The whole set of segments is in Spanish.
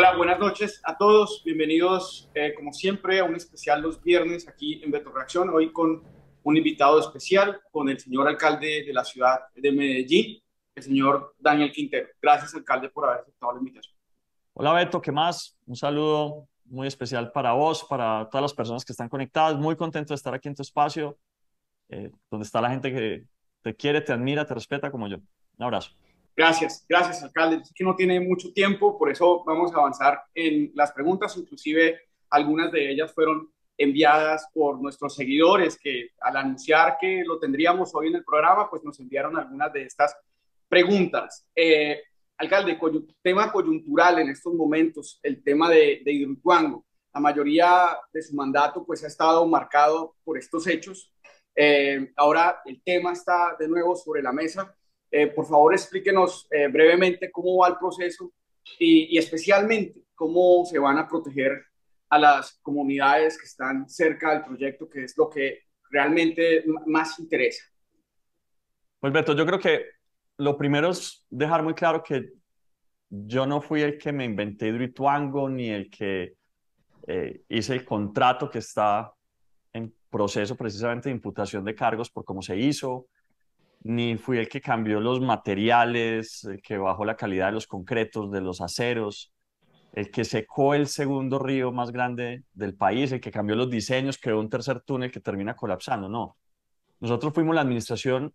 Hola, buenas noches a todos. Bienvenidos, eh, como siempre, a un especial los viernes aquí en Beto Reacción. Hoy con un invitado especial, con el señor alcalde de la ciudad de Medellín, el señor Daniel Quintero. Gracias, alcalde, por haber aceptado la invitación. Hola, Beto, ¿qué más? Un saludo muy especial para vos, para todas las personas que están conectadas. Muy contento de estar aquí en tu espacio, eh, donde está la gente que te quiere, te admira, te respeta como yo. Un abrazo. Gracias, gracias, alcalde. que no tiene mucho tiempo, por eso vamos a avanzar en las preguntas, inclusive algunas de ellas fueron enviadas por nuestros seguidores que al anunciar que lo tendríamos hoy en el programa, pues nos enviaron algunas de estas preguntas. Eh, alcalde, tema coyuntural en estos momentos, el tema de, de Hidroituango. La mayoría de su mandato pues ha estado marcado por estos hechos. Eh, ahora el tema está de nuevo sobre la mesa. Eh, por favor, explíquenos eh, brevemente cómo va el proceso y, especialmente cómo se van a proteger a las comunidades que están cerca del proyecto, que es lo que realmente más interesa. Pues Beto, yo creo que lo primero es dejar muy claro que yo no fui el que me inventé Hidroituango ni el que eh, hice el contrato que está en proceso precisamente de imputación de cargos por cómo se hizo, ni fui el que cambió los materiales, el que bajó la calidad de los concretos, de los aceros, el que secó el segundo río más grande del país, el que cambió los diseños, creó un tercer túnel que termina colapsando, no. Nosotros fuimos la administración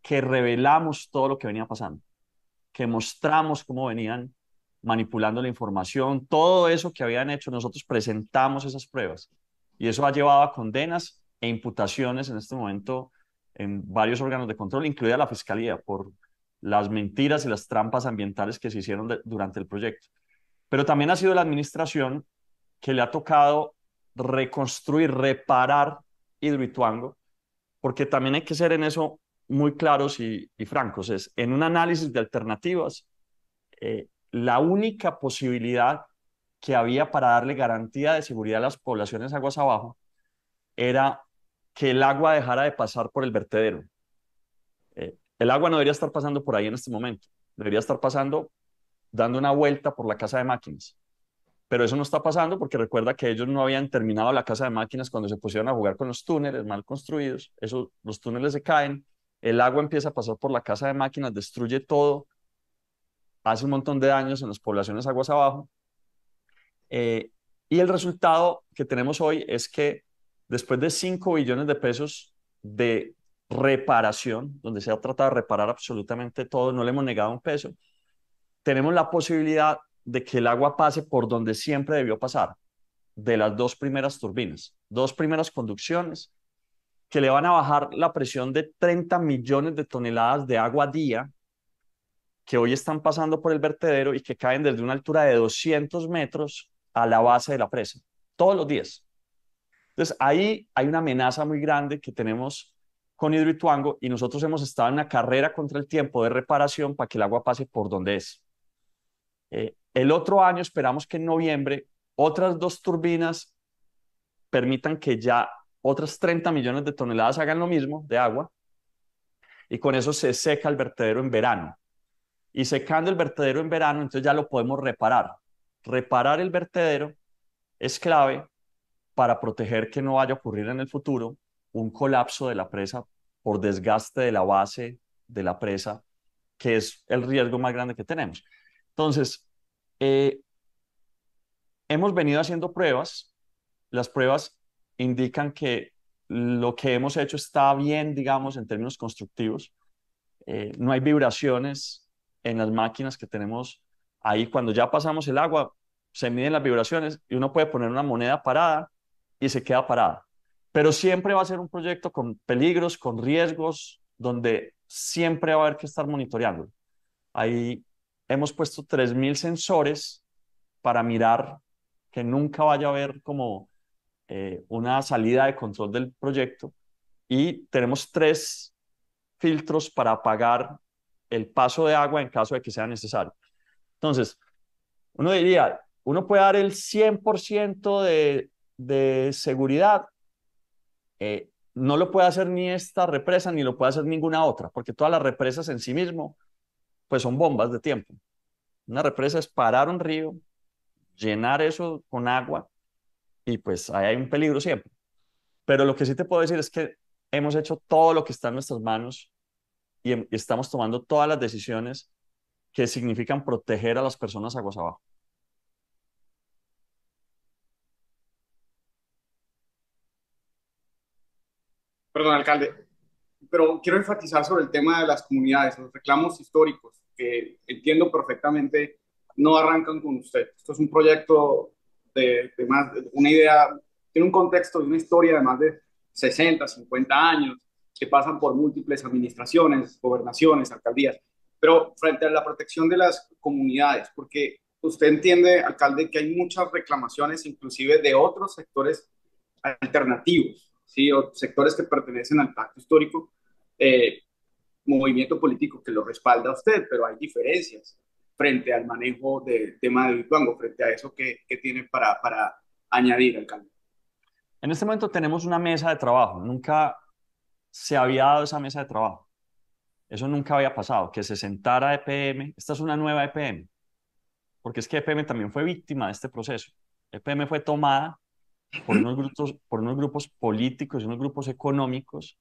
que revelamos todo lo que venía pasando, que mostramos cómo venían manipulando la información, todo eso que habían hecho, nosotros presentamos esas pruebas. Y eso ha llevado a condenas e imputaciones en este momento en varios órganos de control, incluida la Fiscalía, por las mentiras y las trampas ambientales que se hicieron durante el proyecto. Pero también ha sido la administración que le ha tocado reconstruir, reparar Hidroituango, porque también hay que ser en eso muy claros y, francos. Es en un análisis de alternativas, eh, la única posibilidad que había para darle garantía de seguridad a las poblaciones aguas abajo era que el agua dejara de pasar por el vertedero. Eh, el agua no debería estar pasando por ahí en este momento, debería estar pasando dando una vuelta por la casa de máquinas. Pero eso no está pasando porque recuerda que ellos no habían terminado la casa de máquinas cuando se pusieron a jugar con los túneles mal construidos. Eso, los túneles se caen, el agua empieza a pasar por la casa de máquinas, destruye todo, hace un montón de daños en las poblaciones aguas abajo. Eh, y el resultado que tenemos hoy es que después de 5 billones de pesos de reparación, donde se ha tratado de reparar absolutamente todo, no le hemos negado un peso, tenemos la posibilidad de que el agua pase por donde siempre debió pasar, de las dos primeras turbinas, dos primeras conducciones, que le van a bajar la presión de 30 millones de toneladas de agua a día que hoy están pasando por el vertedero y que caen desde una altura de 200 metros a la base de la presa, todos los días. Entonces, ahí hay una amenaza muy grande que tenemos con Hidroituango y nosotros hemos estado en una carrera contra el tiempo de reparación para que el agua pase por donde es. Eh, el otro año esperamos que en noviembre otras dos turbinas permitan que ya otras 30 millones de toneladas hagan lo mismo de agua y con eso se seca el vertedero en verano. Y secando el vertedero en verano, entonces ya lo podemos reparar. Reparar el vertedero es clave para proteger que no vaya a ocurrir en el futuro un colapso de la presa por desgaste de la base de la presa, que es el riesgo más grande que tenemos. Entonces, eh, hemos venido haciendo pruebas. Las pruebas indican que lo que hemos hecho está bien, digamos, en términos constructivos. Eh, no hay vibraciones en las máquinas que tenemos ahí. Cuando ya pasamos el agua, se miden las vibraciones y uno puede poner una moneda parada y se queda parada. Pero siempre va a ser un proyecto con peligros, con riesgos, donde siempre va a haber que estar monitoreando. Ahí hemos puesto 3.000 sensores para mirar que nunca vaya a haber como eh, una salida de control del proyecto. Y tenemos tres filtros para apagar el paso de agua en caso de que sea necesario. Entonces, uno diría, uno puede dar el 100% de de seguridad eh, no lo puede hacer ni esta represa ni lo puede hacer ninguna otra, porque todas las represas en sí mismo pues son bombas de tiempo. Una represa es parar un río, llenar eso con agua y pues ahí hay un peligro siempre. Pero lo que sí te puedo decir es que hemos hecho todo lo que está en nuestras manos y em, estamos tomando todas las decisiones que significan proteger a las personas aguas abajo. Perdón, alcalde. Pero quiero enfatizar sobre el tema de las comunidades, los reclamos históricos, que entiendo perfectamente no arrancan con usted. Esto es un proyecto de, de más, una idea, tiene un contexto y una historia de más de 60, 50 años, que pasan por múltiples administraciones, gobernaciones, alcaldías. Pero frente a la protección de las comunidades, porque usted entiende, alcalde, que hay muchas reclamaciones, inclusive de otros sectores alternativos, ¿sí? o sectores que pertenecen al pacto histórico, eh, movimiento político que lo respalda a usted, pero hay diferencias frente al manejo del tema de Vituango, frente a eso que, tiene para, para añadir, cambio. En este momento tenemos una mesa de trabajo. Nunca se había dado esa mesa de trabajo. Eso nunca había pasado, que se sentara EPM. Esta es una nueva EPM, porque es que EPM también fue víctima de este proceso. EPM fue tomada por unos grupos, por unos grupos políticos y unos grupos económicos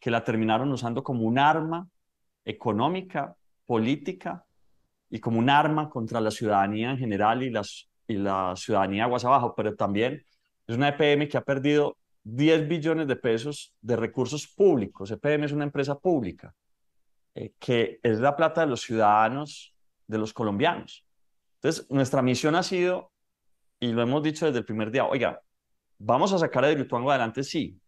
que la terminaron usando como un arma económica, política y como un arma contra la ciudadanía en general y, las, y la ciudadanía aguas abajo, pero también es una EPM que ha perdido 10 billones de pesos de recursos públicos. EPM es una empresa pública eh, que es la plata de los ciudadanos, de los colombianos. Entonces, nuestra misión ha sido, y lo hemos dicho desde el primer día, oiga, vamos a sacar a Hidroituango adelante, sí,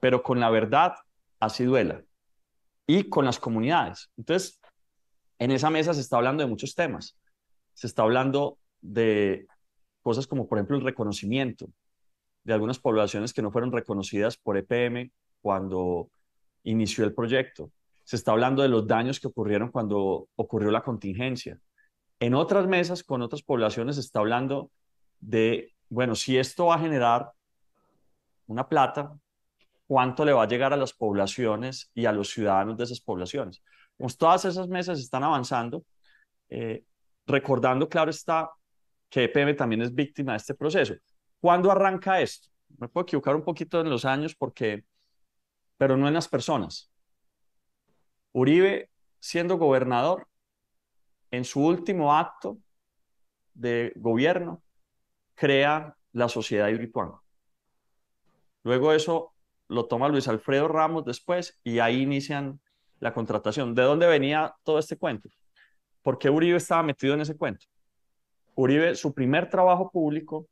pero con la verdad, así duela, y con las comunidades. Entonces, en esa mesa se está hablando de muchos temas. Se está hablando de cosas como, por ejemplo, el reconocimiento de algunas poblaciones que no fueron reconocidas por EPM cuando inició el proyecto. Se está hablando de los daños que ocurrieron cuando ocurrió la contingencia. En otras mesas con otras poblaciones se está hablando de bueno, si esto va a generar una plata, ¿cuánto le va a llegar a las poblaciones y a los ciudadanos de esas poblaciones? Pues todas esas mesas están avanzando, eh, recordando, claro está, que EPM también es víctima de este proceso. ¿Cuándo arranca esto? Me puedo equivocar un poquito en los años porque, pero no en las personas. Uribe, siendo gobernador, en su último acto de gobierno, crea la sociedad Irituango. Luego eso lo toma Luis Alfredo Ramos después y ahí inician la contratación. ¿De dónde venía todo este cuento? ¿Por qué Uribe estaba metido en ese cuento? Uribe, su primer trabajo público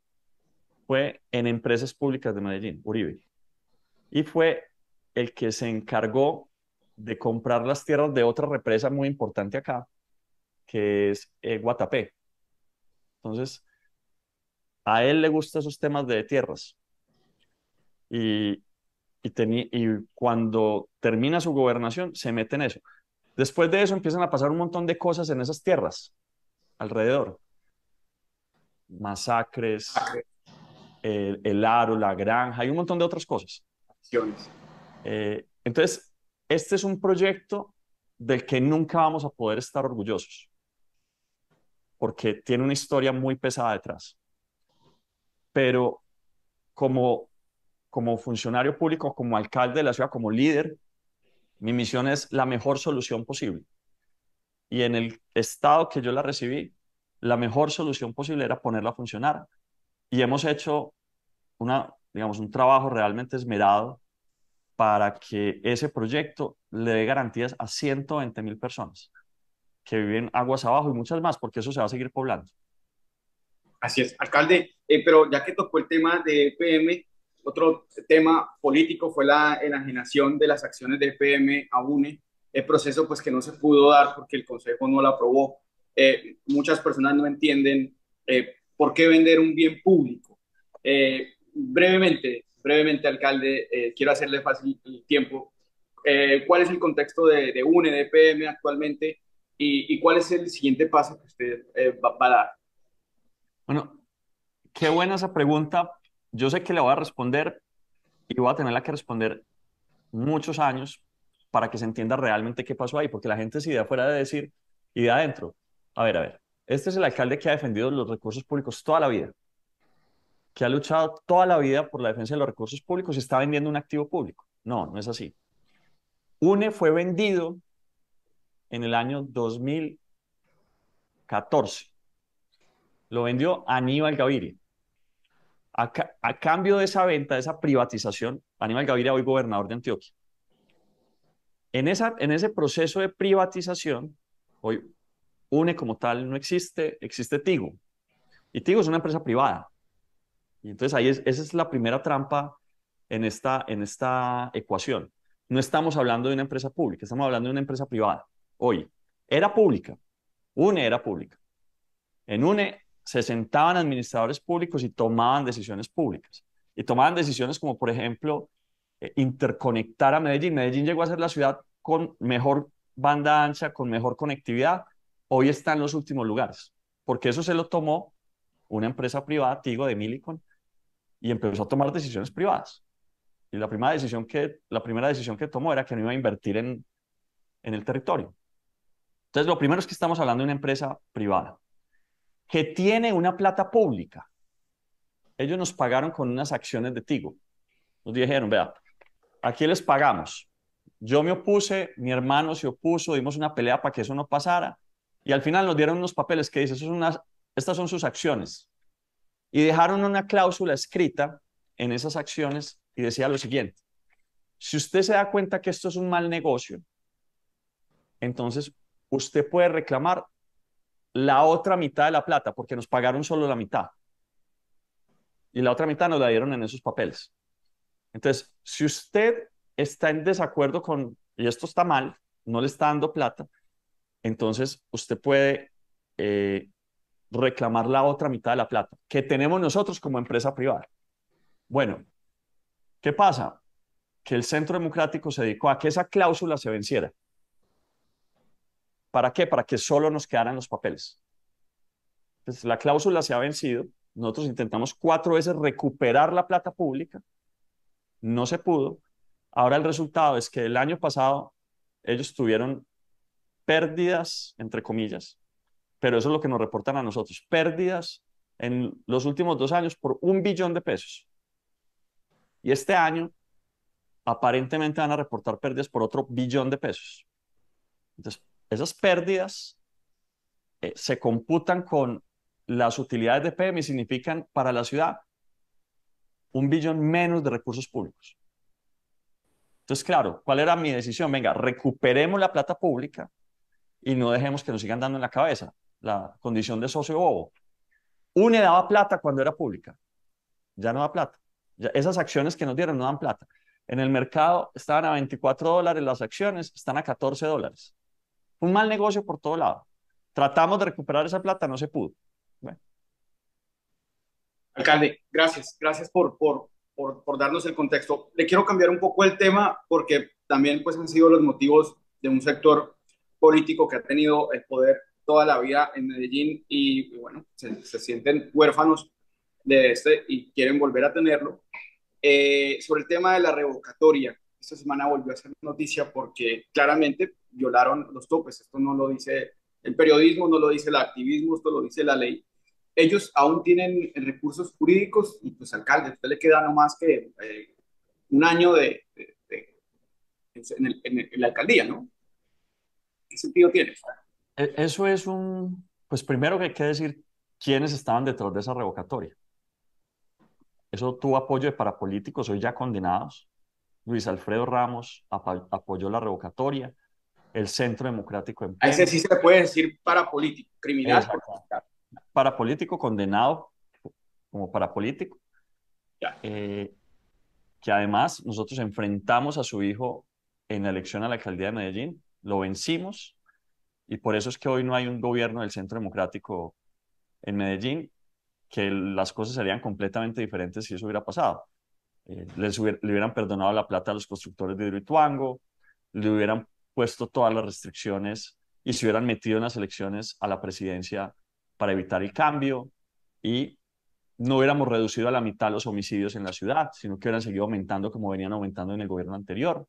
fue en empresas públicas de Medellín, Uribe. Y fue el que se encargó de comprar las tierras de otra represa muy importante acá, que es eh, Guatapé. Entonces, a él le gustan esos temas de tierras. Y, cuando termina su gobernación, se mete en eso. Después de eso empiezan a pasar un montón de cosas en esas tierras alrededor. Masacres, el, aro, la granja hay un montón de otras cosas. Eh, entonces, este es un proyecto del que nunca vamos a poder estar orgullosos, porque tiene una historia muy pesada detrás pero como, como funcionario público, como alcalde de la ciudad, como líder, mi misión es la mejor solución posible. Y en el estado que yo la recibí, la mejor solución posible era ponerla a funcionar. Y hemos hecho una, digamos, un trabajo realmente esmerado para que ese proyecto le dé garantías a 120 mil personas que viven aguas abajo y muchas más, porque eso se va a seguir poblando. Así es, alcalde, eh, pero ya que tocó el tema de EPM, otro tema político fue la enajenación de las acciones de EPM a UNE, el proceso pues que no se pudo dar porque el Consejo no lo aprobó. Eh, muchas personas no entienden eh, por qué vender un bien público. brevemente, brevemente, alcalde, quiero hacerle fácil el tiempo. ¿Cuál es el contexto de, UNE, de EPM actualmente y, cuál es el siguiente paso que usted va a dar? Bueno, qué buena esa pregunta. Yo sé que le voy a responder y voy a tenerla que responder muchos años para que se entienda realmente qué pasó ahí, porque la gente se de afuera de decir y de adentro, a ver, a ver, este es el alcalde que ha defendido los recursos públicos toda la vida, que ha luchado toda la vida por la defensa de los recursos públicos y está vendiendo un activo público. No, no es así. UNE fue vendido en el año 2014 lo vendió Aníbal Gaviria. A, cambio de esa venta, de esa privatización, Aníbal Gaviria, hoy gobernador de Antioquia. En, ese proceso de privatización, hoy UNE como tal no existe, existe Tigo. Y Tigo es una empresa privada. Y entonces ahí es, esa es la primera trampa en esta, en esta ecuación. No estamos hablando de una empresa pública, estamos hablando de una empresa privada. Hoy, era pública. UNE era pública. En UNE se sentaban administradores públicos y tomaban decisiones públicas. Y tomaban decisiones como, por ejemplo, eh, interconectar a Medellín. Medellín llegó a ser la ciudad con mejor banda ancha, con mejor conectividad. Hoy está en los últimos lugares, porque eso se lo tomó una empresa privada, Tigo de Milicon, y empezó a tomar decisiones privadas. Y la primera decisión que, la primera decisión que tomó era que no iba a invertir en, en el territorio. Entonces, lo primero es que estamos hablando de una empresa privada que tiene una plata pública. Ellos nos pagaron con unas acciones de Tigo. Nos dijeron, vea, aquí les pagamos. Yo me opuse, mi hermano se opuso, dimos una pelea para que eso no pasara. Y al final nos dieron unos papeles que dicen, unas, estas son sus acciones. Y dejaron una cláusula escrita en esas acciones y decía lo siguiente. Si usted se da cuenta que esto es un mal negocio, entonces usted puede reclamar la otra mitad de la plata, porque nos pagaron solo la mitad. Y la otra mitad nos la dieron en esos papeles. Entonces, si usted está en desacuerdo con, y esto está mal, no le está dando plata, entonces usted puede eh, reclamar la otra mitad de la plata que tenemos nosotros como empresa privada. Bueno, ¿qué pasa? Que el Centro Democrático se dedicó a que esa cláusula se venciera. ¿Para qué? Para que solo nos quedaran los papeles. Entonces, la cláusula se ha vencido. Nosotros intentamos cuatro veces recuperar la plata pública. No se pudo. Ahora el resultado es que el año pasado ellos tuvieron pérdidas, entre comillas, pero eso es lo que nos reportan a nosotros, pérdidas en los últimos dos años por un billón de pesos. Y este año aparentemente van a reportar pérdidas por otro billón de pesos. Entonces, esas pérdidas eh, se computan con las utilidades de PM y significan para la ciudad un billón menos de recursos públicos. Entonces, claro, ¿cuál era mi decisión? Venga, recuperemos la plata pública y no dejemos que nos sigan dando en la cabeza la condición de socio bobo. UNE daba plata cuando era pública, ya no da plata. Ya esas acciones que nos dieron no dan plata. En el mercado estaban a 24 dólares las acciones, están a 14 dólares. Un mal negocio por todo lado. Tratamos de recuperar esa plata, no se pudo. Alcalde, gracias, gracias por, darnos el contexto. Le quiero cambiar un poco el tema porque también pues, han sido los motivos de un sector político que ha tenido el poder toda la vida en Medellín y, bueno, se, sienten huérfanos de este y quieren volver a tenerlo. Eh, sobre el tema de la revocatoria, esta semana volvió a ser noticia porque claramente violaron los topes. Esto no lo dice el periodismo, no lo dice el activismo, esto lo dice la ley. Ellos aún tienen recursos jurídicos y pues alcalde, usted le queda no más que eh, un año de, en, en la alcaldía, ¿no? ¿Qué sentido tiene? E, eso es un, pues primero que hay que decir quiénes estaban detrás de esa revocatoria. Eso tuvo apoyo de parapolíticos hoy ya condenados. Luis Alfredo Ramos apoyó la revocatoria el Centro Democrático. En a ese sí se puede decir parapolítico, criminal. para Parapolítico condenado como parapolítico. Ya. Eh, que además nosotros enfrentamos a su hijo en la elección a la alcaldía de Medellín, lo vencimos y por eso es que hoy no hay un gobierno del Centro Democrático en Medellín, que las cosas serían completamente diferentes si eso hubiera pasado. Eh, le hubieran perdonado la plata a los constructores de Hidroituango, le hubieran puesto todas las restricciones y se hubieran metido en las elecciones a la presidencia para evitar el cambio y no hubiéramos reducido a la mitad los homicidios en la ciudad, sino que hubieran seguido aumentando como venían aumentando en el gobierno anterior.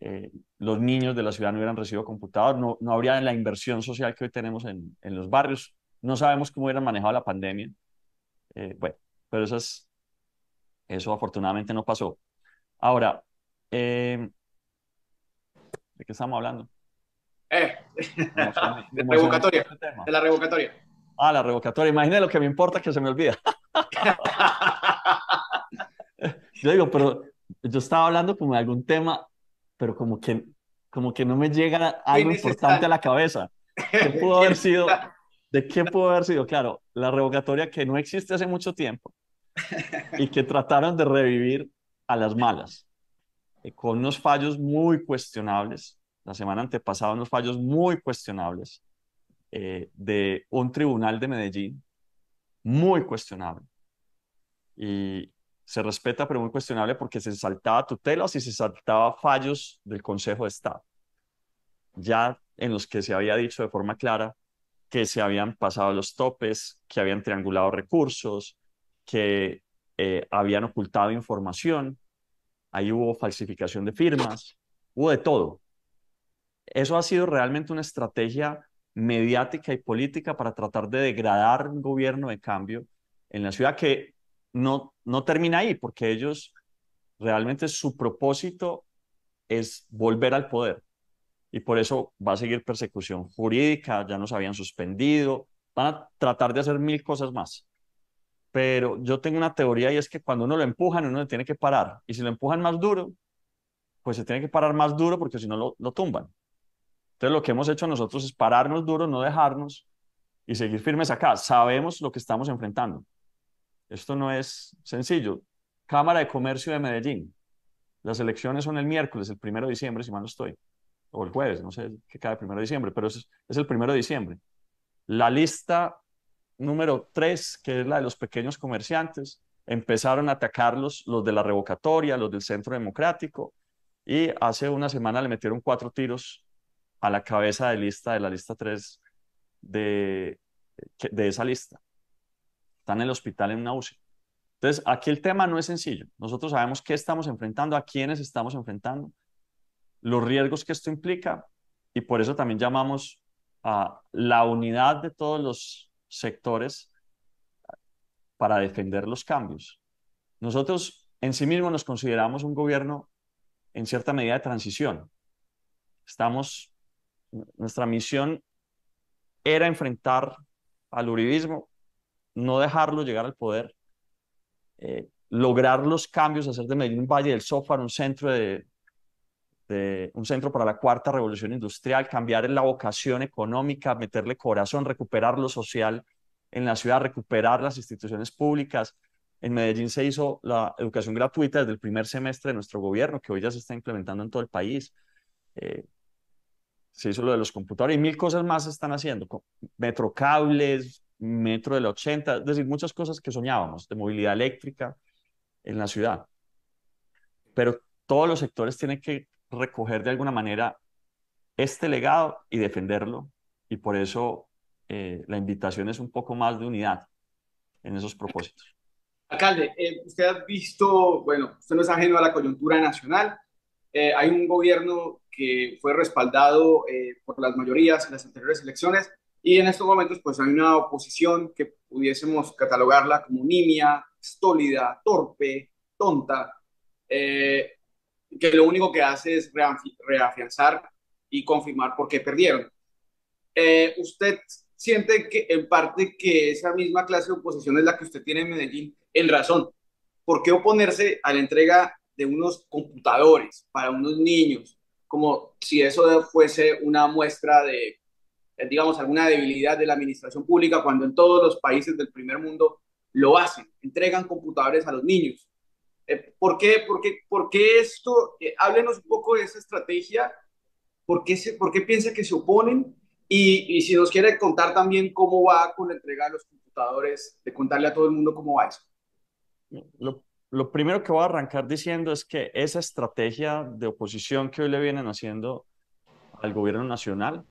Eh, los niños de la ciudad no hubieran recibido computador, no, no habría la inversión social que hoy tenemos en, en los barrios. No sabemos cómo hubieran manejado la pandemia. Eh, bueno, pero eso, es, eso afortunadamente no pasó. Ahora, eh, ¿De qué estamos hablando? Eh. Este de, la revocatoria. Ah, la revocatoria. Imagínate lo que me importa que se me olvida. yo digo, pero yo estaba hablando como de algún tema, pero como que, como que no me llega algo importante a la cabeza. ¿Qué pudo haber sido? ¿De qué pudo haber sido? Claro, la revocatoria que no existe hace mucho tiempo y que trataron de revivir a las malas. Eh, con unos fallos muy cuestionables, la semana antepasada unos fallos muy cuestionables eh, de un tribunal de Medellín, muy cuestionable. Y se respeta, pero muy cuestionable porque se saltaba tutelas y se saltaba fallos del Consejo de Estado, ya en los que se había dicho de forma clara que se habían pasado los topes, que habían triangulado recursos, que eh, habían ocultado información ahí hubo falsificación de firmas, hubo de todo. Eso ha sido realmente una estrategia mediática y política para tratar de degradar un gobierno de cambio en la ciudad que no, no termina ahí, porque ellos realmente su propósito es volver al poder. Y por eso va a seguir persecución jurídica, ya nos habían suspendido, van a tratar de hacer mil cosas más pero yo tengo una teoría y es que cuando uno lo empujan, uno tiene que parar. Y si lo empujan más duro, pues se tiene que parar más duro porque si no lo, lo tumban. Entonces lo que hemos hecho nosotros es pararnos duro, no dejarnos y seguir firmes acá. Sabemos lo que estamos enfrentando. Esto no es sencillo. Cámara de Comercio de Medellín. Las elecciones son el miércoles, el primero de diciembre, si mal no estoy. O el jueves, no sé qué cae el primero de diciembre, pero es, es el primero de diciembre. La lista número tres, que es la de los pequeños comerciantes, empezaron a atacarlos los de la revocatoria, los del Centro Democrático, y hace una semana le metieron cuatro tiros a la cabeza de lista de la lista tres de, de esa lista. Está en el hospital en una UCI. Entonces, aquí el tema no es sencillo. Nosotros sabemos qué estamos enfrentando, a quiénes estamos enfrentando, los riesgos que esto implica, y por eso también llamamos a la unidad de todos los sectores para defender los cambios. Nosotros en sí mismos nos consideramos un gobierno en cierta medida de transición. Estamos, nuestra misión era enfrentar al uribismo, no dejarlo llegar al poder, eh, lograr los cambios, hacer de Medellín un valle del software, un centro de, un centro para la cuarta revolución industrial, cambiar la vocación económica, meterle corazón, recuperar lo social en la ciudad, recuperar las instituciones públicas. En Medellín se hizo la educación gratuita desde el primer semestre de nuestro gobierno, que hoy ya se está implementando en todo el país. Eh, se hizo lo de los computadores y mil cosas más se están haciendo, metrocables, metro del 80, es decir, muchas cosas que soñábamos de movilidad eléctrica en la ciudad. Pero todos los sectores tienen que recoger de alguna manera este legado y defenderlo. Y por eso eh, la invitación es un poco más de unidad en esos propósitos. Alcalde, eh, usted ha visto, bueno, usted no es ajeno a la coyuntura nacional. Eh, hay un gobierno que fue respaldado por las mayorías en las anteriores elecciones y en estos momentos pues hay una oposición que pudiésemos catalogarla como nimia, estólida, torpe, tonta que lo único que hace es reafianzar y confirmar por qué perdieron. Eh, ¿Usted siente que en parte que esa misma clase de oposición es la que usted tiene en Medellín en razón? ¿Por qué oponerse a la entrega de unos computadores para unos niños? Como si eso fuese una muestra de, eh, digamos, alguna debilidad de la administración pública, cuando en todos los países del primer mundo lo hacen, entregan computadores a los niños. Eh, ¿por, qué, por, qué, ¿Por qué esto? Eh, háblenos un poco de esa estrategia. ¿Por qué, por qué piensa que se oponen? Y, si nos quiere contar también cómo va con la entrega de los computadores, de contarle a todo el mundo cómo va eso. Lo, primero que voy a arrancar diciendo es que esa estrategia de oposición que hoy le vienen haciendo al gobierno nacional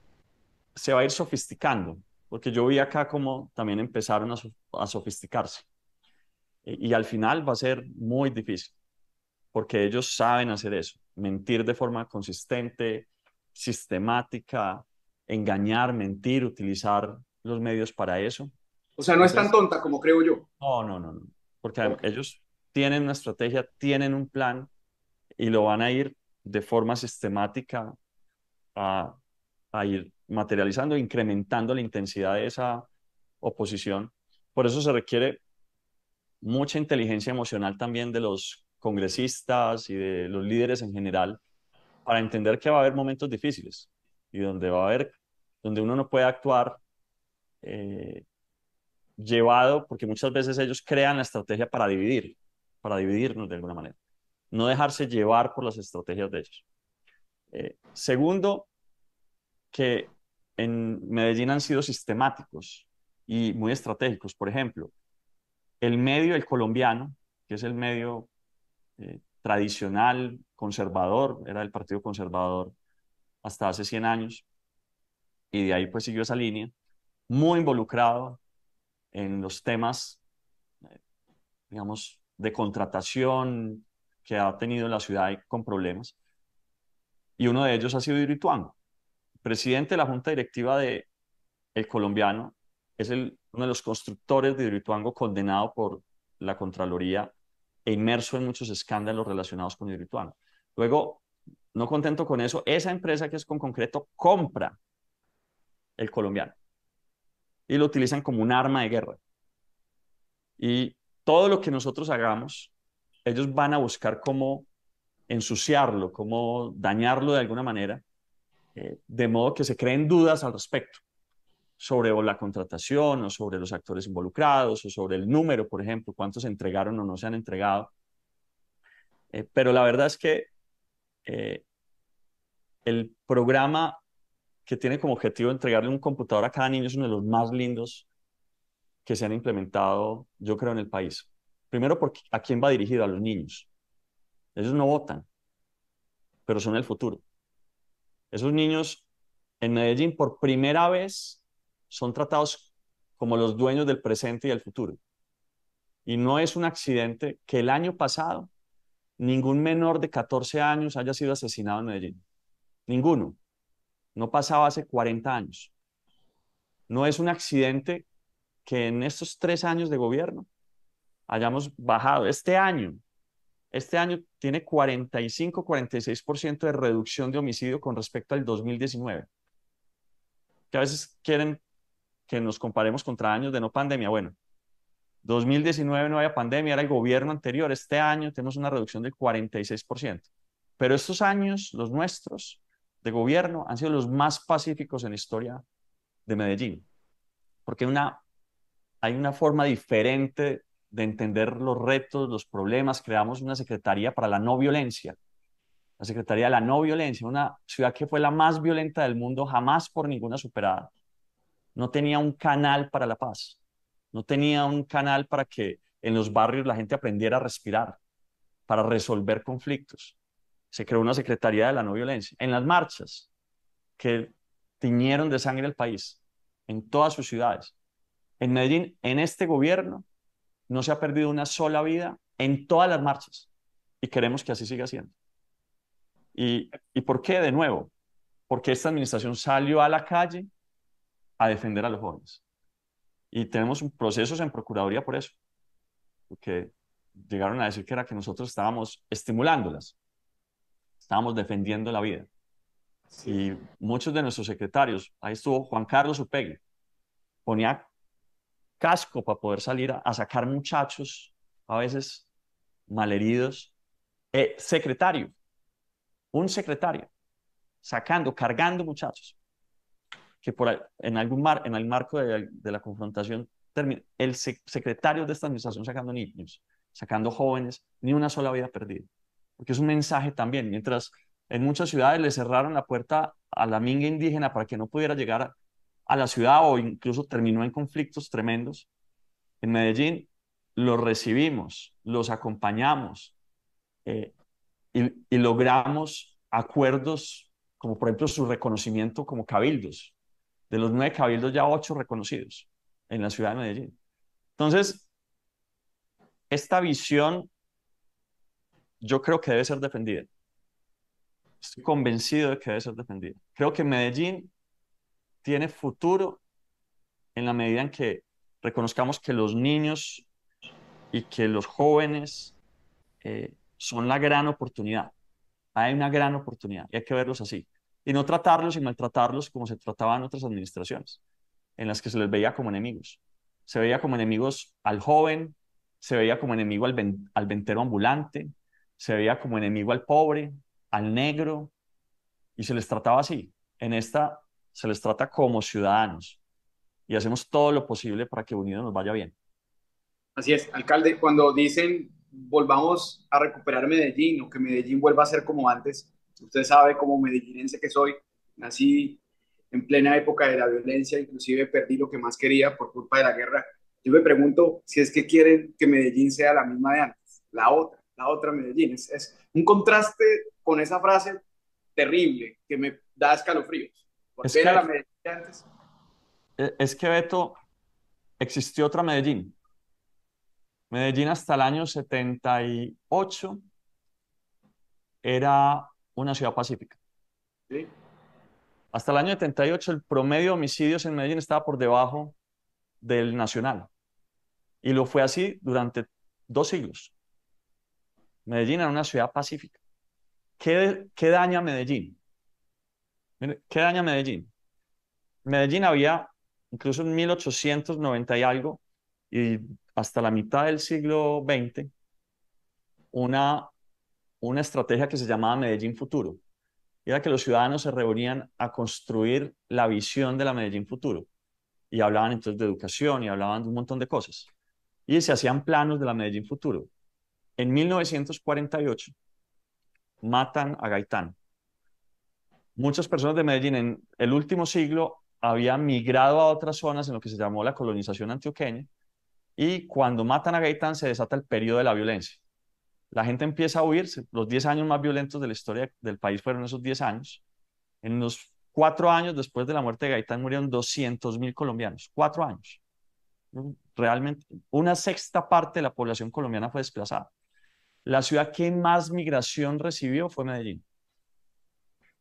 se va a ir sofisticando, porque yo vi acá cómo también empezaron a sofisticarse. Y, al final va a ser muy difícil, porque ellos saben hacer eso, mentir de forma consistente, sistemática, engañar, mentir, utilizar los medios para eso. O sea, no es tan tonta como creo yo. No, no, no, no. Porque ellos tienen una estrategia, tienen un plan y lo van a ir de forma sistemática a, a ir materializando, incrementando la intensidad de esa oposición. Por eso se requiere mucha inteligencia emocional también de los congresistas y de los líderes en general para entender que va a haber momentos difíciles y donde va a haber, donde uno no puede actuar eh, llevado, porque muchas veces ellos crean la estrategia para dividir, para dividirnos de alguna manera, no dejarse llevar por las estrategias de ellos. Eh, segundo, que en Medellín han sido sistemáticos y muy estratégicos. Por ejemplo, el medio, el colombiano, que es el medio eh, tradicional, conservador, era el Partido Conservador hasta hace 100 años, y de ahí pues siguió esa línea, muy involucrado en los temas, eh, digamos, de contratación que ha tenido la ciudad con problemas, y uno de ellos ha sido Irituango. Presidente de la Junta Directiva de El Colombiano es el uno de los constructores de Hidroituango condenado por la Contraloría e inmerso en muchos escándalos relacionados con Hidroituango. Luego, no contento con eso, esa empresa que es con concreto compra el colombiano y lo utilizan como un arma de guerra. Y todo lo que nosotros hagamos, ellos van a buscar cómo ensuciarlo, cómo dañarlo de alguna manera, eh, de modo que se creen dudas al respecto sobre la contratación o sobre los actores involucrados o sobre el número, por ejemplo, cuántos se entregaron o no se han entregado. Eh, pero la verdad es que eh, el programa que tiene como objetivo entregarle un computador a cada niño es uno de los más lindos que se han implementado, yo creo, en el país. Primero, porque ¿a quién va dirigido? A los niños. Ellos no votan, pero son el futuro. Esos niños en Medellín, por primera vez, son tratados como los dueños del presente y del futuro. Y no es un accidente que el año pasado ningún menor de 14 años haya sido asesinado en Medellín. Ninguno. No pasaba hace 40 años. No es un accidente que en estos tres años de gobierno hayamos bajado. Este año, este año tiene 45-46% de reducción de homicidio con respecto al 2019. Que a veces quieren que nos comparemos contra años de no pandemia. Bueno, 2019 no había pandemia, era el gobierno anterior. Este año tenemos una reducción del 46%. Pero estos años, los nuestros, de gobierno, han sido los más pacíficos en la historia de Medellín. Porque una, hay una forma diferente de entender los retos, los problemas. Creamos una Secretaría para la No Violencia. La Secretaría de la No Violencia, una ciudad que fue la más violenta del mundo, jamás por ninguna superada no tenía un canal para la paz, no tenía un canal para que en los barrios la gente aprendiera a respirar, para resolver conflictos. Se creó una Secretaría de la No Violencia. En las marchas que tiñeron de sangre el país, en todas sus ciudades, en Medellín, en este gobierno, no se ha perdido una sola vida en todas las marchas y queremos que así siga siendo. ¿Y, y por qué de nuevo? Porque esta administración salió a la calle defender a los jóvenes. Y tenemos procesos en Procuraduría por eso, porque llegaron a decir que era que nosotros estábamos estimulándolas, estábamos defendiendo la vida. Y muchos de nuestros secretarios, ahí estuvo Juan Carlos Upegui, ponía casco para poder salir a, sacar muchachos, a veces malheridos. Eh, secretario, un secretario, sacando, cargando muchachos que por, en algún mar, en el marco de, la confrontación, el secretario de esta administración sacando niños, sacando jóvenes, ni una sola vida perdida. Porque es un mensaje también, mientras en muchas ciudades le cerraron la puerta a la minga indígena para que no pudiera llegar a, la ciudad o incluso terminó en conflictos tremendos, en Medellín los recibimos, los acompañamos eh, y, y logramos acuerdos como por ejemplo su reconocimiento como cabildos, de los nueve cabildos, ya ocho reconocidos en la ciudad de Medellín. Entonces, esta visión yo creo que debe ser defendida. Estoy convencido de que debe ser defendida. Creo que Medellín tiene futuro en la medida en que reconozcamos que los niños y que los jóvenes eh, son la gran oportunidad. Hay una gran oportunidad y hay que verlos así y no tratarlos y maltratarlos como se trataban otras administraciones, en las que se les veía como enemigos. Se veía como enemigos al joven, se veía como enemigo al, al ventero ambulante, se veía como enemigo al pobre, al negro, y se les trataba así. En esta se les trata como ciudadanos y hacemos todo lo posible para que Unido nos vaya bien. Así es, alcalde, cuando dicen volvamos a recuperar Medellín o que Medellín vuelva a ser como antes, Usted sabe como medellinense que soy, nací en plena época de la violencia, inclusive perdí lo que más quería por culpa de la guerra. Yo me pregunto si es que quieren que Medellín sea la misma de antes, la otra, la otra Medellín. Es, un contraste con esa frase terrible que me da escalofríos. ¿Por es era la Medellín de antes. E, es que Beto, existió otra Medellín. Medellín hasta el año 78 era una ciudad pacífica. Hasta el año 78 el promedio de homicidios en Medellín estaba por debajo del nacional. Y lo fue así durante dos siglos. Medellín era una ciudad pacífica. ¿Qué, qué daña Medellín? ¿Qué daña Medellín? Medellín había, incluso en 1890 y algo, y hasta la mitad del siglo XX, una una estrategia que se llamaba Medellín Futuro. Era que los ciudadanos se reunían a construir la visión de la Medellín Futuro. Y hablaban entonces de educación y hablaban de un montón de cosas. Y se hacían planos de la Medellín Futuro. En 1948 matan a Gaitán. Muchas personas de Medellín en el último siglo habían migrado a otras zonas en lo que se llamó la colonización antioqueña. Y cuando matan a Gaitán se desata el periodo de la violencia la gente empieza a huir. Los 10 años más violentos de la historia del país fueron esos 10 años. En los cuatro años después de la muerte de Gaitán murieron 200.000 mil colombianos. Cuatro años. Realmente, una sexta parte de la población colombiana fue desplazada. La ciudad que más migración recibió fue Medellín.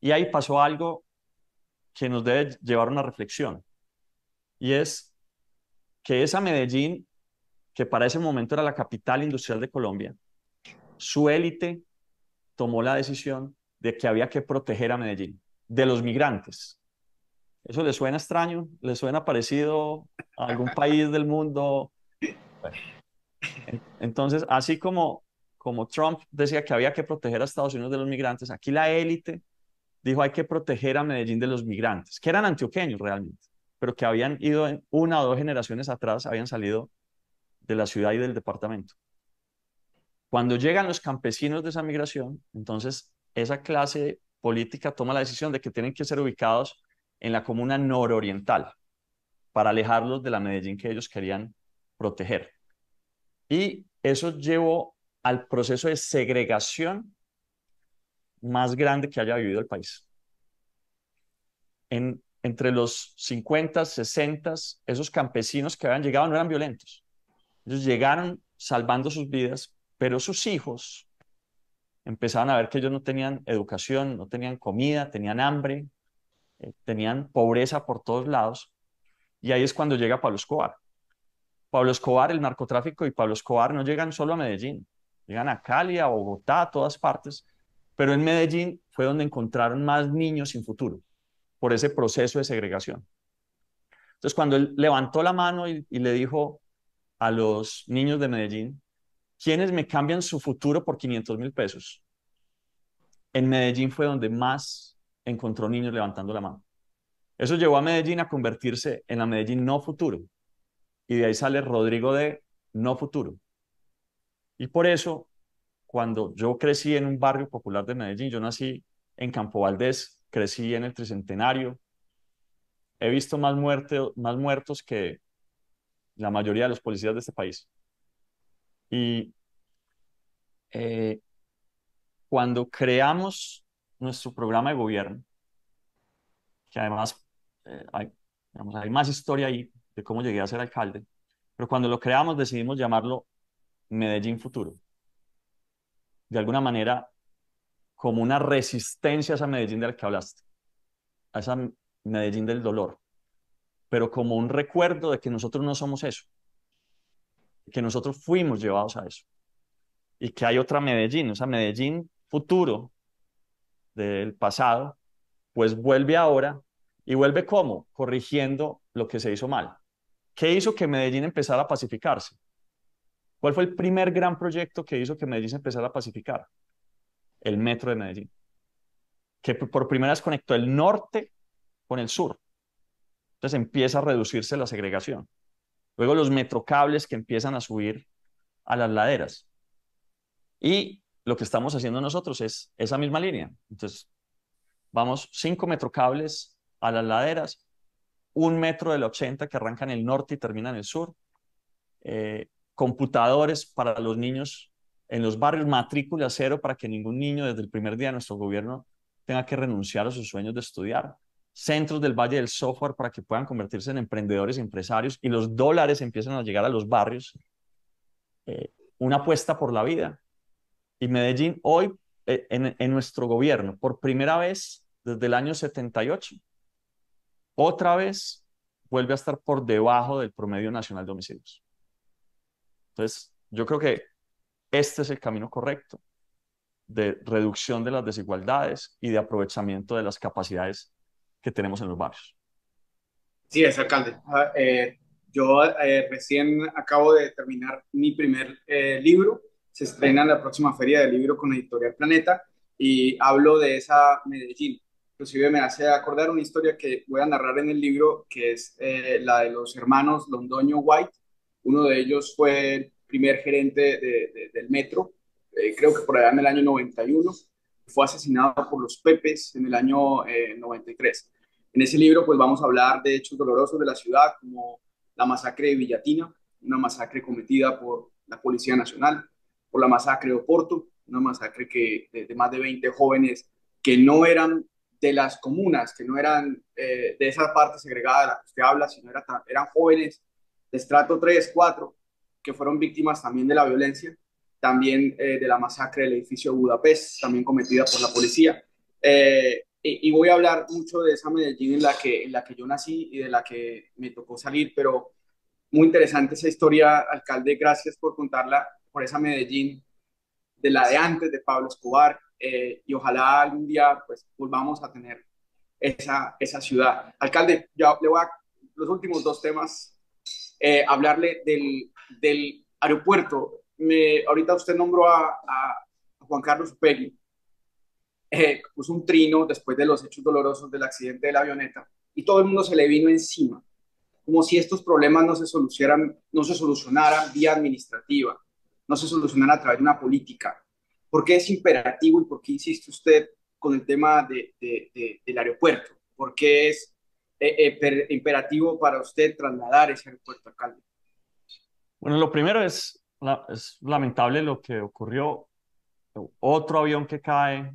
Y ahí pasó algo que nos debe llevar a una reflexión. Y es que esa Medellín, que para ese momento era la capital industrial de Colombia, su élite tomó la decisión de que había que proteger a Medellín de los migrantes. ¿Eso le suena extraño? ¿Le suena parecido a algún país del mundo? entonces, así como, como Trump decía que había que proteger a Estados Unidos de los migrantes, aquí la élite dijo hay que proteger a Medellín de los migrantes, que eran antioqueños realmente, pero que habían ido en una o dos generaciones atrás, habían salido de la ciudad y del departamento. Cuando llegan los campesinos de esa migración, entonces esa clase política toma la decisión de que tienen que ser ubicados en la comuna nororiental para alejarlos de la Medellín que ellos querían proteger. Y eso llevó al proceso de segregación más grande que haya vivido el país. En, entre los 50, 60, esos campesinos que habían llegado no eran violentos. Ellos llegaron salvando sus vidas, pero sus hijos empezaban a ver que ellos no tenían educación, no tenían comida, tenían hambre, eh, tenían pobreza por todos lados. Y ahí es cuando llega Pablo Escobar. Pablo Escobar, el narcotráfico y Pablo Escobar no llegan solo a Medellín, llegan a Cali, a Bogotá, a todas partes, pero en Medellín fue donde encontraron más niños sin futuro por ese proceso de segregación. Entonces, cuando él levantó la mano y le dijo a los niños de Medellín, ¿Quiénes me cambian su futuro por 500 mil pesos? En Medellín fue donde más encontró niños levantando la mano. Eso llevó a Medellín a convertirse en la Medellín no futuro. Y de ahí sale Rodrigo de no futuro. Y por eso, cuando yo crecí en un barrio popular de Medellín, yo nací en Campo Valdés, crecí en el Tricentenario, he visto más, muerte, más muertos que la mayoría de los policías de este país. Y eh, cuando creamos nuestro programa de gobierno, que además eh, hay, hay más historia ahí de cómo llegué a ser alcalde, pero cuando lo creamos decidimos llamarlo Medellín Futuro. De alguna manera, como una resistencia a esa Medellín de la que hablaste, a esa Medellín del dolor, pero como un recuerdo de que nosotros no somos eso, que nosotros fuimos llevados a eso. Y que hay otra Medellín, esa Medellín futuro del pasado, pues vuelve ahora y vuelve cómo? Corrigiendo lo que se hizo mal. ¿Qué hizo que Medellín empezara a pacificarse? ¿Cuál fue el primer gran proyecto que hizo que Medellín se empezara a pacificar? El metro de Medellín, que por primera vez conectó el norte con el sur. Entonces empieza a reducirse la segregación. Luego los metrocables que empiezan a subir a las laderas. Y lo que estamos haciendo nosotros es esa misma línea. Entonces, vamos cinco metrocables a las laderas, un metro de 80 que arranca en el norte y termina en el sur, eh, computadores para los niños en los barrios, matrícula cero para que ningún niño desde el primer día de nuestro gobierno tenga que renunciar a sus sueños de estudiar centros del Valle del Software para que puedan convertirse en emprendedores y empresarios y los dólares empiezan a llegar a los barrios. Eh, una apuesta por la vida. Y Medellín hoy, eh, en, nuestro gobierno, por primera vez desde el año 78, otra vez vuelve a estar por debajo del promedio nacional de homicidios. Entonces, yo creo que este es el camino correcto de reducción de las desigualdades y de aprovechamiento de las capacidades que tenemos en los barrios. Sí, es alcalde. Ah, eh, yo eh, recién acabo de terminar mi primer eh, libro. Se estrena en la próxima feria del libro con Editorial Planeta y hablo de esa Medellín. Inclusive me hace acordar una historia que voy a narrar en el libro, que es la de los hermanos Londoño White. Uno de ellos fue el primer gerente del metro, creo que por allá en el año 91 fue asesinado por los Pepes en el año 93. Eh, en ese libro pues vamos a hablar de hechos dolorosos de la ciudad, como la masacre de Villatina, una masacre cometida por la Policía Nacional, por la masacre de Oporto, una masacre que, de, más de 20 jóvenes que no eran de las comunas, que no eran eh, de esa parte segregada de la que usted habla, sino era, eran jóvenes de estrato 3, 4, que fueron víctimas también de la violencia también eh, de la masacre del edificio de Budapest, también cometida por la policía. Eh, y, voy a hablar mucho de esa Medellín en la, que, en la que yo nací y de la que me tocó salir, pero muy interesante esa historia, alcalde, gracias por contarla, por esa Medellín, de la de antes de Pablo Escobar, eh, y ojalá algún día pues volvamos a tener esa, esa ciudad. Alcalde, ya le voy a los últimos dos temas, hablarle del, del aeropuerto ahorita usted nombró a, Juan Carlos Upegui, eh, puso un trino después de los hechos dolorosos del accidente de la avioneta y todo el mundo se le vino encima, como si estos problemas no se solucionaran, no se solucionaran vía administrativa, no se solucionaran a través de una política. ¿Por qué es imperativo y por qué insiste usted con el tema de, del aeropuerto? ¿Por qué es eh, eh, imperativo para usted trasladar ese aeropuerto a Cali? Bueno, lo primero es es lamentable lo que ocurrió. Otro avión que cae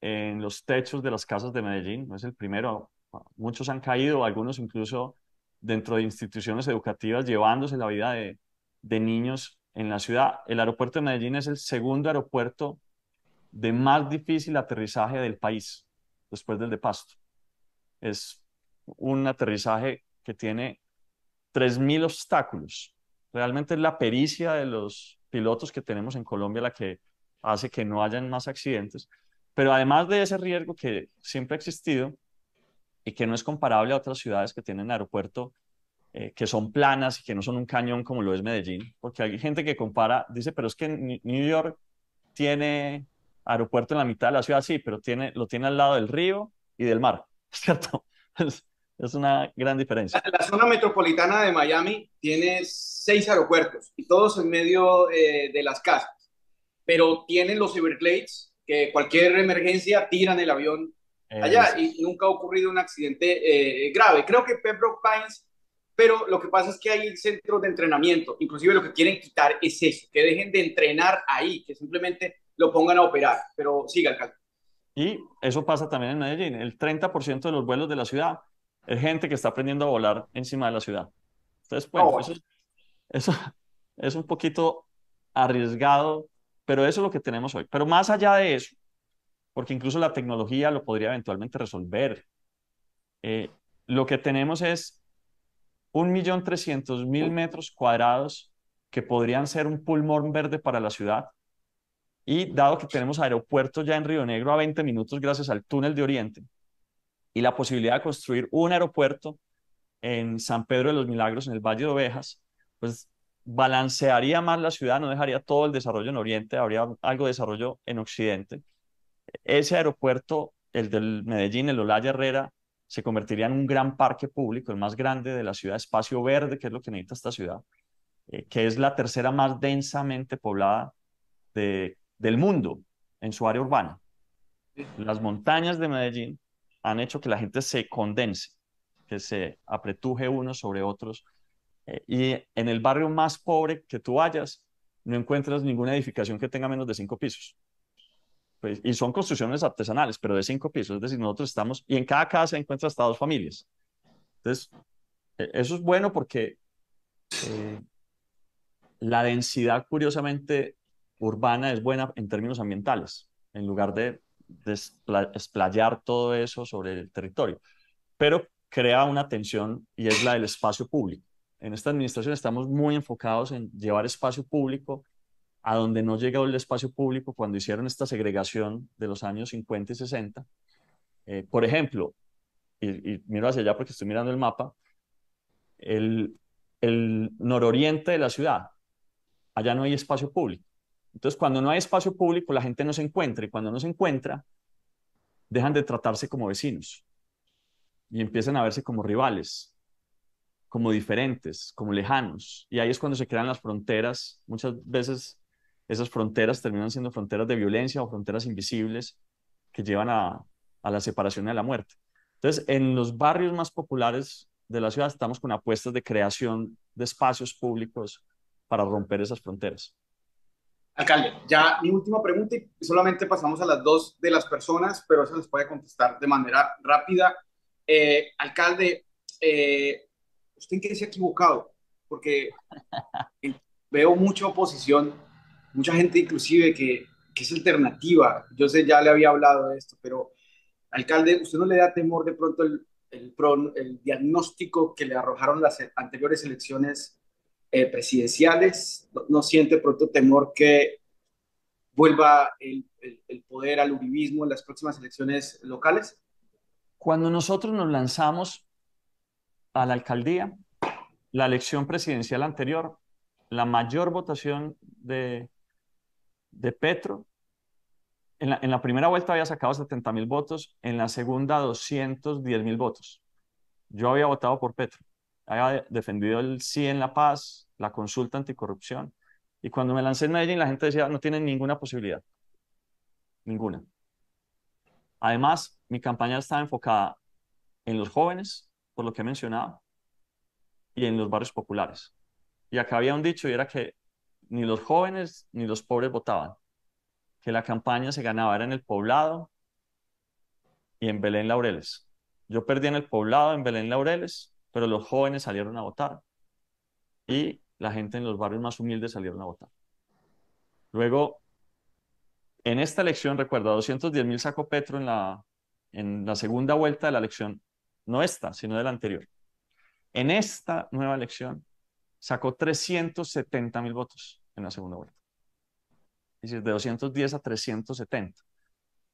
en los techos de las casas de Medellín, no es el primero, muchos han caído, algunos incluso dentro de instituciones educativas, llevándose la vida de, de niños en la ciudad. El aeropuerto de Medellín es el segundo aeropuerto de más difícil aterrizaje del país, después del de Pasto. Es un aterrizaje que tiene 3.000 obstáculos realmente es la pericia de los pilotos que tenemos en Colombia la que hace que no hayan más accidentes. Pero además de ese riesgo que siempre ha existido y que no es comparable a otras ciudades que tienen aeropuerto eh, que son planas y que no son un cañón como lo es Medellín, porque hay gente que compara, dice, pero es que New York tiene aeropuerto en la mitad de la ciudad, sí, pero tiene, lo tiene al lado del río y del mar, ¿cierto? Pues, es una gran diferencia. La, zona metropolitana de Miami tiene seis aeropuertos y todos en medio eh, de las casas, pero tienen los Everglades que cualquier emergencia tiran el avión eh, allá y nunca ha ocurrido un accidente eh, grave. Creo que Pembroke Pines, pero lo que pasa es que hay centros de entrenamiento, inclusive lo que quieren quitar es eso, que dejen de entrenar ahí, que simplemente lo pongan a operar, pero siga alcalde. Y eso pasa también en Medellín, el 30% de los vuelos de la ciudad es gente que está aprendiendo a volar encima de la ciudad. Entonces, ah, bueno, Eso, es un poquito arriesgado, pero eso es lo que tenemos hoy. Pero más allá de eso, porque incluso la tecnología lo podría eventualmente resolver, eh, lo que tenemos es 1.300.000 metros cuadrados que podrían ser un pulmón verde para la ciudad. Y dado que tenemos aeropuerto ya en Río Negro a 20 minutos gracias al túnel de Oriente, y la posibilidad de construir un aeropuerto en San Pedro de los Milagros, en el Valle de Ovejas, pues balancearía más la ciudad, no dejaría todo el desarrollo en Oriente, habría algo de desarrollo en Occidente. Ese aeropuerto, el del Medellín, el Olaya Herrera, se convertiría en un gran parque público, el más grande de la ciudad, espacio verde, que es lo que necesita esta ciudad, eh, que es la tercera más densamente poblada de, del mundo en su área urbana. Las montañas de Medellín han hecho que la gente se condense, que se apretuje unos sobre otros. Eh, y en el barrio más pobre que tú vayas, no encuentras ninguna edificación que tenga menos de cinco pisos. Pues, y son construcciones artesanales, pero de cinco pisos. Es decir, nosotros estamos, y en cada casa encuentras hasta dos familias. Entonces, e, eso es bueno porque eh, la densidad, curiosamente, urbana es buena en términos ambientales, en lugar de desplayar todo eso sobre el territorio, pero crea una tensión y es la del espacio público. En esta administración estamos muy enfocados en llevar espacio público a donde no llegó el espacio público cuando hicieron esta segregación de los años 50 y 60. Eh, por ejemplo, y, miro hacia allá porque estoy mirando el mapa, el, el nororiente de la ciudad, allá no hay espacio público. Entonces, cuando no hay espacio público, la gente no se encuentra y cuando no se encuentra, dejan de tratarse como vecinos y empiezan a verse como rivales, como diferentes, como lejanos. Y ahí es cuando se crean las fronteras. Muchas veces esas fronteras terminan siendo fronteras de violencia o fronteras invisibles que llevan a, la separación y a la muerte. Entonces, en los barrios más populares de la ciudad estamos con apuestas de creación de espacios públicos para romper esas fronteras. Alcalde, ya mi última pregunta y solamente pasamos a las dos de las personas, pero eso les puede contestar de manera rápida. Eh, alcalde, eh, ¿usted en qué se ha equivocado? Porque veo mucha oposición, mucha gente inclusive que, es alternativa. Yo sé, ya le había hablado de esto, pero alcalde, ¿usted no le da temor de pronto el, el, el diagnóstico que le arrojaron las anteriores elecciones eh, presidenciales? ¿No, siente pronto temor que vuelva el, poder al uribismo en las próximas elecciones locales? Cuando nosotros nos lanzamos a la alcaldía, la elección presidencial anterior, la mayor votación de, de Petro. En la, en la primera vuelta había sacado 70 mil votos, en la segunda 210 mil votos. Yo había votado por Petro había defendido el sí en la paz, la consulta anticorrupción. Y cuando me lancé en Medellín, la gente decía, no tienen ninguna posibilidad. Ninguna. Además, mi campaña estaba enfocada en los jóvenes, por lo que he mencionado, y en los barrios populares. Y acá había un dicho y era que ni los jóvenes ni los pobres votaban, que la campaña se ganaba era en el poblado y en Belén Laureles. Yo perdí en el poblado, en Belén Laureles, pero los jóvenes salieron a votar y la gente en los barrios más humildes salieron a votar. Luego, en esta elección, recuerda, 210 mil sacó Petro en la, en la segunda vuelta de la elección, no esta, sino de la anterior. En esta nueva elección sacó 370 mil votos en la segunda vuelta. Es decir, de 210 a 370.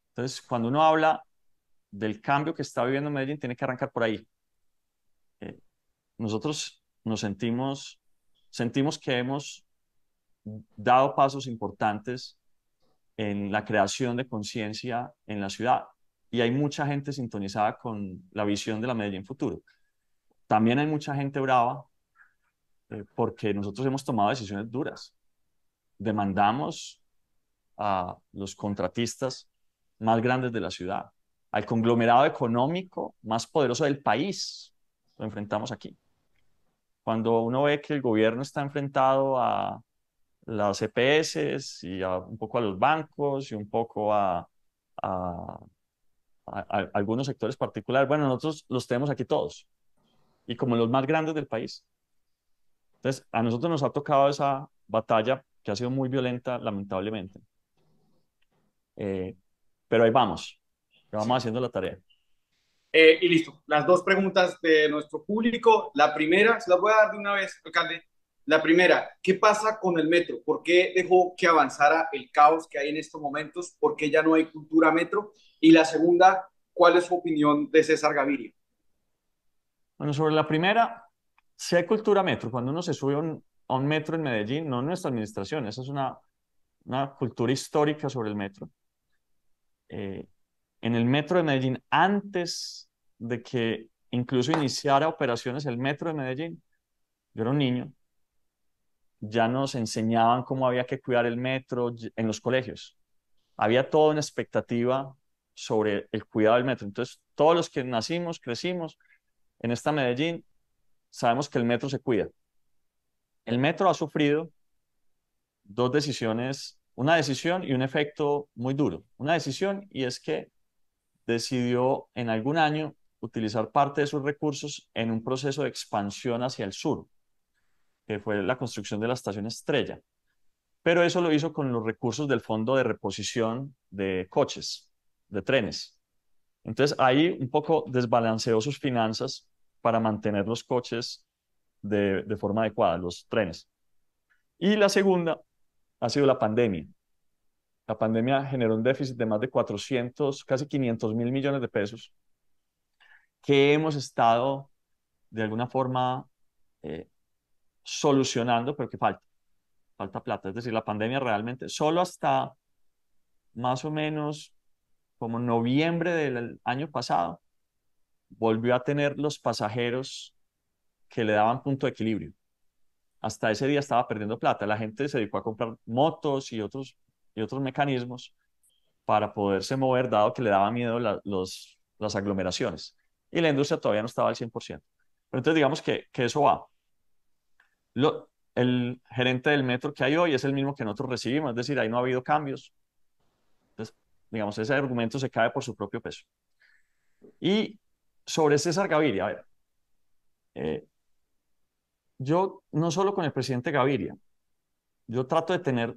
Entonces, cuando uno habla del cambio que está viviendo Medellín, tiene que arrancar por ahí. Eh, nosotros nos sentimos, sentimos que hemos dado pasos importantes en la creación de conciencia en la ciudad y hay mucha gente sintonizada con la visión de la Medellín Futuro. También hay mucha gente brava eh, porque nosotros hemos tomado decisiones duras. Demandamos a los contratistas más grandes de la ciudad, al conglomerado económico más poderoso del país, lo enfrentamos aquí. Cuando uno ve que el gobierno está enfrentado a las EPS y a, un poco a los bancos y un poco a, a, algunos sectores particulares, bueno, nosotros los tenemos aquí todos y como los más grandes del país. Entonces, a nosotros nos ha tocado esa batalla que ha sido muy violenta, lamentablemente. Eh, pero ahí vamos, vamos haciendo la tarea. Eh, y listo, las dos preguntas de nuestro público. La primera, se las voy a dar de una vez, alcalde. La primera, ¿qué pasa con el metro? ¿Por qué dejó que avanzara el caos que hay en estos momentos? ¿Por qué ya no hay cultura metro? Y la segunda, ¿cuál es su opinión de César Gaviria? Bueno, sobre la primera, si hay cultura metro, cuando uno se sube a un, metro en Medellín, no en nuestra administración, esa es una, una cultura histórica sobre el metro. Eh, en el metro de Medellín, antes de que incluso iniciara operaciones el metro de Medellín. Yo era un niño. Ya nos enseñaban cómo había que cuidar el metro en los colegios. Había toda una expectativa sobre el cuidado del metro. Entonces, todos los que nacimos, crecimos en esta Medellín, sabemos que el metro se cuida. El metro ha sufrido dos decisiones, una decisión y un efecto muy duro. Una decisión y es que decidió en algún año utilizar parte de sus recursos en un proceso de expansión hacia el sur, que fue la construcción de la estación Estrella. Pero eso lo hizo con los recursos del fondo de reposición de coches, de trenes. Entonces ahí un poco desbalanceó sus finanzas para mantener los coches de, de forma adecuada, los trenes. Y la segunda ha sido la pandemia. La pandemia generó un déficit de más de 400, casi 500 mil millones de pesos que hemos estado de alguna forma eh, solucionando, pero que falta. Falta plata. Es decir, la pandemia realmente, solo hasta más o menos como noviembre del año pasado, volvió a tener los pasajeros que le daban punto de equilibrio. Hasta ese día estaba perdiendo plata. La gente se dedicó a comprar motos y otros, y otros mecanismos para poderse mover, dado que le daba miedo los, las aglomeraciones y la industria todavía no estaba al 100%. Pero entonces digamos que, que eso va. Lo, el gerente del metro que hay hoy es el mismo que nosotros recibimos, es decir, ahí no ha habido cambios. Entonces, digamos, ese argumento se cae por su propio peso. Y sobre César Gaviria, a ver, eh, yo no solo con el presidente Gaviria, yo trato de tener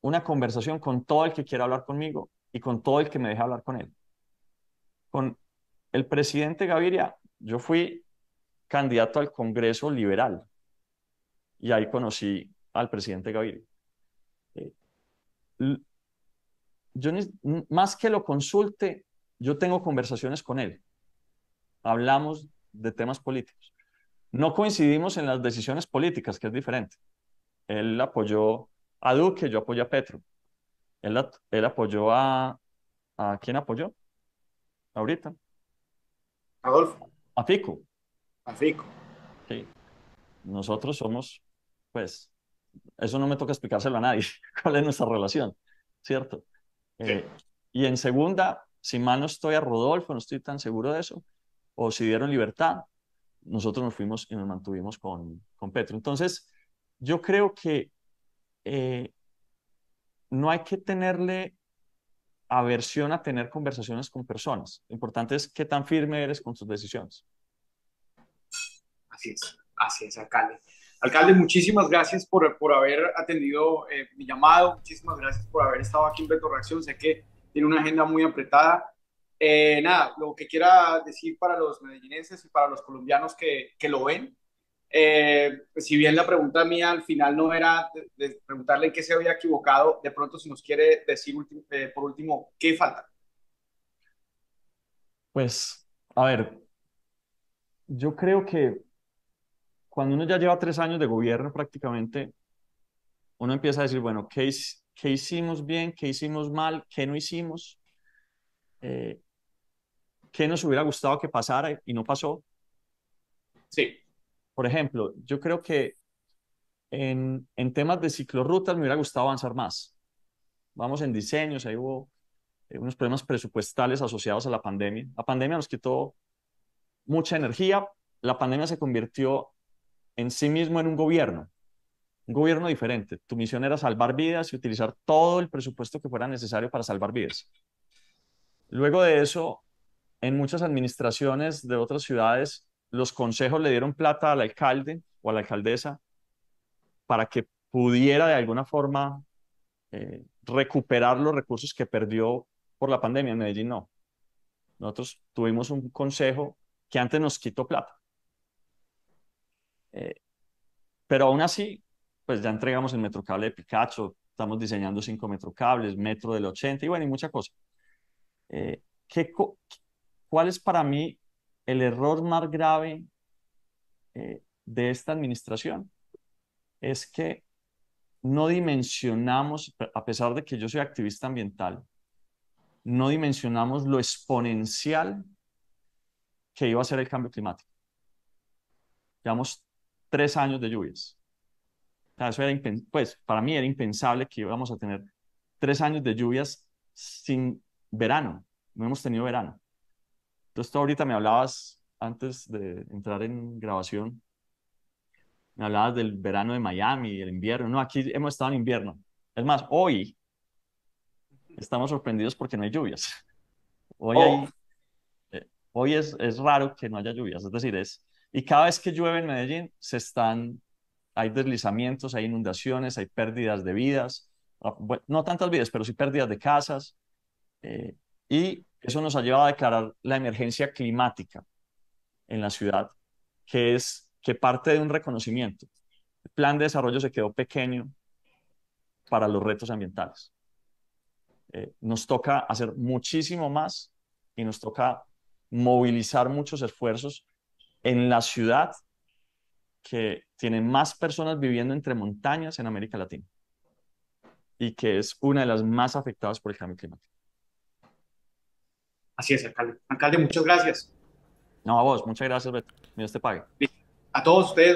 una conversación con todo el que quiera hablar conmigo y con todo el que me deje hablar con él. Con el presidente Gaviria, yo fui candidato al Congreso Liberal y ahí conocí al presidente Gaviria. Eh, yo más que lo consulte, yo tengo conversaciones con él. Hablamos de temas políticos. No coincidimos en las decisiones políticas, que es diferente. Él apoyó a Duque, yo apoyé a Petro. Él, él apoyó a... ¿A quién apoyó? Ahorita. Adolfo. A Fico. A Fico. Sí. Nosotros somos, pues, eso no me toca explicárselo a nadie, cuál es nuestra relación, ¿cierto? Eh, y en segunda, si mal no estoy a Rodolfo, no estoy tan seguro de eso, o si dieron libertad, nosotros nos fuimos y nos mantuvimos con, con Petro. Entonces, yo creo que eh, no hay que tenerle aversión a tener conversaciones con personas. Lo importante es qué tan firme eres con tus decisiones. Así es, así es, alcalde. Alcalde, muchísimas gracias por, por haber atendido eh, mi llamado, muchísimas gracias por haber estado aquí en Beto Reacción. Sé que tiene una agenda muy apretada. Eh, nada, lo que quiera decir para los medellinenses y para los colombianos que, que lo ven, eh, pues, si bien la pregunta mía al final no era preguntarle en qué se había equivocado, de pronto si nos quiere decir eh, por último, ¿qué falta? Pues, a ver, yo creo que cuando uno ya lleva tres años de gobierno prácticamente, uno empieza a decir, bueno, ¿qué, hicimos bien? ¿Qué hicimos mal? ¿Qué no hicimos? Eh, ¿Qué nos hubiera gustado que pasara y no pasó? Sí por ejemplo, yo creo que en, temas de ciclorrutas me hubiera gustado avanzar más. Vamos en diseños, ahí hubo eh, unos problemas presupuestales asociados a la pandemia. La pandemia nos quitó mucha energía. La pandemia se convirtió en sí mismo en un gobierno, un gobierno diferente. Tu misión era salvar vidas y utilizar todo el presupuesto que fuera necesario para salvar vidas. Luego de eso, en muchas administraciones de otras ciudades los consejos le dieron plata al alcalde o a la alcaldesa para que pudiera de alguna forma eh, recuperar los recursos que perdió por la pandemia. En Medellín no. Nosotros tuvimos un consejo que antes nos quitó plata. Eh, pero aún así, pues ya entregamos el metrocable de Picacho, estamos diseñando cinco metrocables, metro del 80 y bueno, y mucha cosas. Eh, ¿qué, ¿Cuál es para mí el error más grave eh, de esta administración es que no dimensionamos, a pesar de que yo soy activista ambiental, no dimensionamos lo exponencial que iba a ser el cambio climático. Llevamos tres años de lluvias. pues para mí era impensable que íbamos a tener tres años de lluvias sin verano. No hemos tenido verano esto ahorita me hablabas, antes de entrar en grabación, me hablabas del verano de Miami, el invierno. No, aquí hemos estado en invierno. Es más, hoy estamos sorprendidos porque no hay lluvias. Hoy, oh. eh, hoy es, es raro que no haya lluvias, es decir, es... Y cada vez que llueve en Medellín, se están, hay deslizamientos, hay inundaciones, hay pérdidas de vidas, ah, no tantas vidas, pero sí pérdidas de casas. Eh, y eso nos ha llevado a declarar la emergencia climática en la ciudad, que es que parte de un reconocimiento. El plan de desarrollo se quedó pequeño para los retos ambientales. Eh, nos toca hacer muchísimo más y nos toca movilizar muchos esfuerzos en la ciudad que tiene más personas viviendo entre montañas en América Latina y que es una de las más afectadas por el cambio climático. Así es, alcalde. Alcalde, muchas gracias. No, a vos, muchas gracias, Beto. Dios te pague. A todos ustedes.